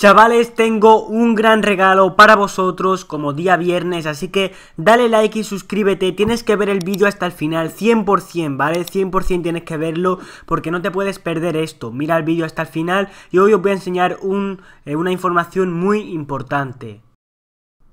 Chavales, tengo un gran regalo para vosotros como día viernes, así que dale like y suscríbete, tienes que ver el vídeo hasta el final, 100%, ¿vale? 100% tienes que verlo porque no te puedes perder esto, mira el vídeo hasta el final y hoy os voy a enseñar eh, una información muy importante.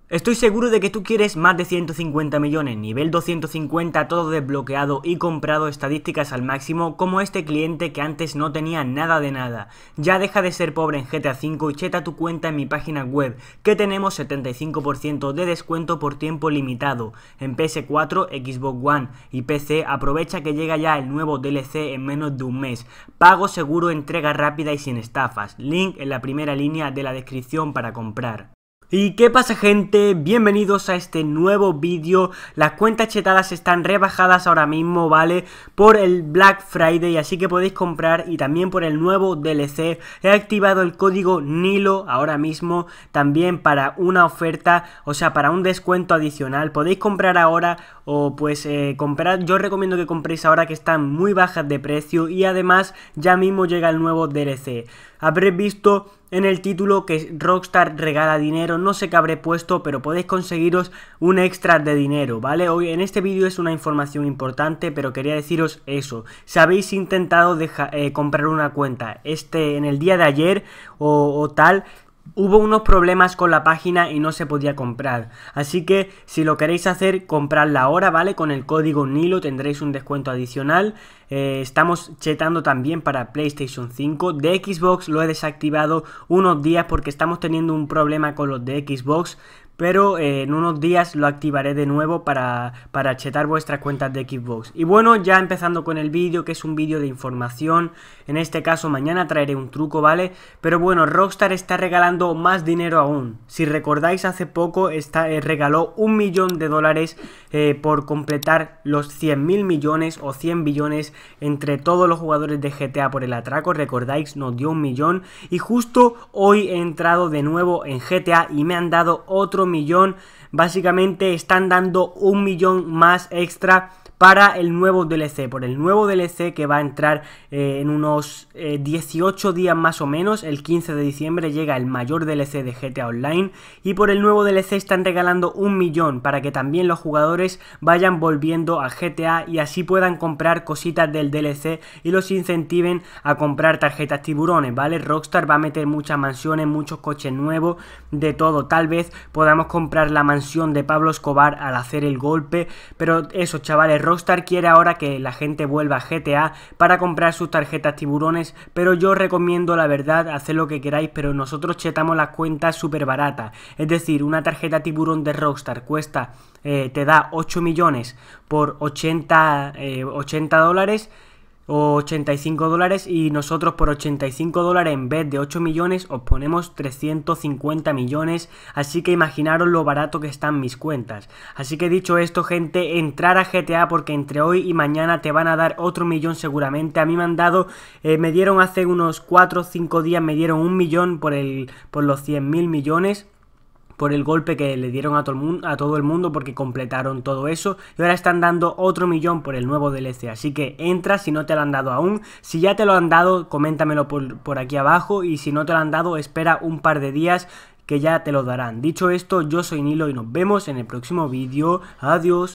Estoy seguro de que tú quieres más de 150 millones, nivel 250 todo desbloqueado y comprado estadísticas al máximo como este cliente que antes no tenía nada de nada. Ya deja de ser pobre en GTA V y cheta tu cuenta en mi página web que tenemos 75% de descuento por tiempo limitado. En PS4, Xbox One y PC aprovecha que llega ya el nuevo DLC en menos de un mes. Pago seguro, entrega rápida y sin estafas. Link en la primera línea de la descripción para comprar. ¿Y qué pasa gente? Bienvenidos a este nuevo vídeo. Las cuentas chetadas están rebajadas ahora mismo, ¿vale? Por el Black Friday, así que podéis comprar y también por el nuevo DLC. He activado el código NILO ahora mismo también para una oferta, o sea, para un descuento adicional. Podéis comprar ahora o pues eh, comprar, yo recomiendo que compréis ahora que están muy bajas de precio y además ya mismo llega el nuevo DLC. Habréis visto en el título que Rockstar regala dinero, no sé qué habré puesto, pero podéis conseguiros un extra de dinero, ¿vale? Hoy en este vídeo es una información importante, pero quería deciros eso. Si habéis intentado eh, comprar una cuenta este en el día de ayer o tal, Hubo unos problemas con la página y no se podía comprar, así que si lo queréis hacer, compradla ahora, ¿vale? Con el código NILO tendréis un descuento adicional. Eh, estamos chetando también para PlayStation 5. De Xbox lo he desactivado unos días porque estamos teniendo un problema con los de Xbox, pero eh, en unos días lo activaré de nuevo para, para, chetar vuestras cuentas de Xbox. Y bueno, ya empezando con el vídeo, que es un vídeo de información, en este caso mañana traeré un truco, ¿vale? Pero bueno, Rockstar está regalando más dinero aún. Si recordáis, hace poco está, eh, regaló un millón de dólares eh, por completar los 100 mil millones o 100 billones entre todos los jugadores de GTA por el atraco, recordáis, nos dio un millón. Y justo hoy he entrado de nuevo en GTA y me han dado otro millón básicamente están dando un millón más extra para el nuevo DLC, por el nuevo DLC que va a entrar eh, en unos 18 eh, días más o menos, el 15 de diciembre llega el mayor DLC de GTA Online y por el nuevo DLC están regalando un millón para que también los jugadores vayan volviendo a GTA y así puedan comprar cositas del DLC y los incentiven a comprar tarjetas tiburones, ¿vale? Rockstar va a meter muchas mansiones, muchos coches nuevos, de todo, tal vez podamos comprar la mansión de Pablo Escobar al hacer el golpe, pero eso chavales, Rockstar quiere ahora que la gente vuelva a GTA para comprar sus tarjetas tiburones, pero yo recomiendo la verdad, hacer lo que queráis, pero nosotros chetamos las cuentas súper barata es decir, una tarjeta tiburón de Rockstar cuesta, eh, te da 8 millones por 80, 80 eh, dólares, o 85 dólares y nosotros por 85 dólares en vez de 8 millones os ponemos 350 millones así que imaginaros lo barato que están mis cuentas así que dicho esto gente entrar a GTA porque entre hoy y mañana te van a dar otro millón seguramente a mí me han dado eh, me dieron hace unos 4 o 5 días me dieron un millón por el por los 100 mil millones por el golpe que le dieron a todo, el mundo, a todo el mundo porque completaron todo eso y ahora están dando otro millón por el nuevo DLC. Así que entra si no te lo han dado aún. Si ya te lo han dado, coméntamelo por, por aquí abajo y si no te lo han dado, espera un par de días que ya te lo darán. Dicho esto, yo soy Nilo y nos vemos en el próximo vídeo. Adiós.